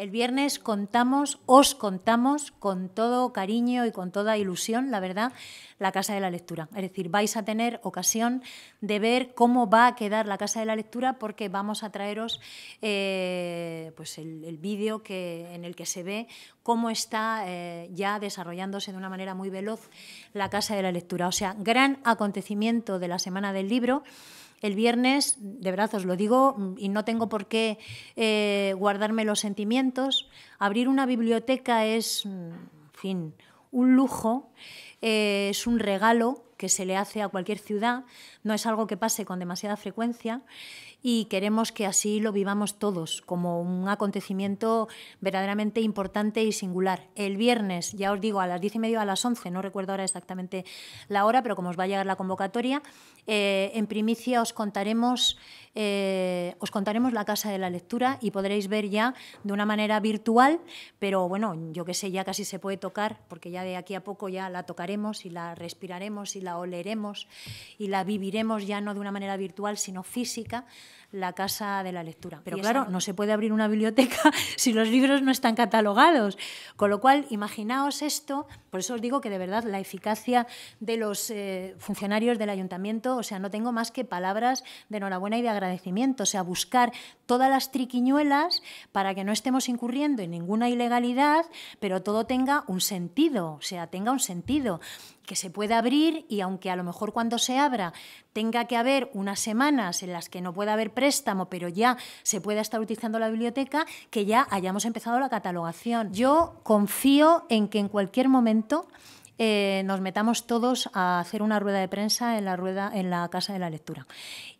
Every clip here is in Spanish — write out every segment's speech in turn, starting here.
El viernes contamos, os contamos con todo cariño y con toda ilusión, la verdad, la Casa de la Lectura. Es decir, vais a tener ocasión de ver cómo va a quedar la Casa de la Lectura porque vamos a traeros eh, pues el, vídeo en el que se ve cómo está eh, ya desarrollándose de una manera muy veloz la Casa de la Lectura. O sea, gran acontecimiento de la Semana del Libro el viernes, de verdad os lo digo, y no tengo por qué eh, guardarme los sentimientos, abrir una biblioteca es, mm, fin, un lujo, eh, es un regalo que se le hace a cualquier ciudad, no es algo que pase con demasiada frecuencia y queremos que así lo vivamos todos, como un acontecimiento verdaderamente importante y singular. El viernes, ya os digo, a las diez y media a las once, no recuerdo ahora exactamente la hora, pero como os va a llegar la convocatoria, eh, en primicia os contaremos, eh, os contaremos la Casa de la Lectura y podréis ver ya de una manera virtual, pero bueno, yo que sé, ya casi se puede tocar, porque ya de aquí a poco ya la tocaremos y la respiraremos y la la leeremos y la viviremos ya no de una manera virtual, sino física, la casa de la lectura. Pero claro, no... se puede abrir una biblioteca si los libros no están catalogados. Con lo cual, imaginaos esto, por eso os digo que de verdad la eficacia de los eh, funcionarios del ayuntamiento, o sea, no tengo más que palabras de enhorabuena y de agradecimiento, o sea, buscar todas las triquiñuelas para que no estemos incurriendo en ninguna ilegalidad, pero todo tenga un sentido, o sea, tenga un sentido que se pueda abrir y aunque a lo mejor cuando se abra tenga que haber unas semanas en las que no pueda haber préstamo, pero ya se pueda estar utilizando la biblioteca, que ya hayamos empezado la catalogación. Yo confío en que en cualquier momento eh, nos metamos todos a hacer una rueda de prensa en la, rueda, en la Casa de la Lectura.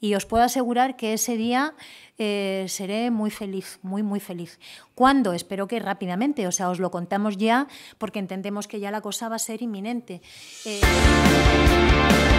Y os puedo asegurar que ese día eh, seré muy feliz, muy, muy feliz. ¿Cuándo? Espero que rápidamente, o sea, os lo contamos ya porque entendemos que ya la cosa va a ser inminente. Eh,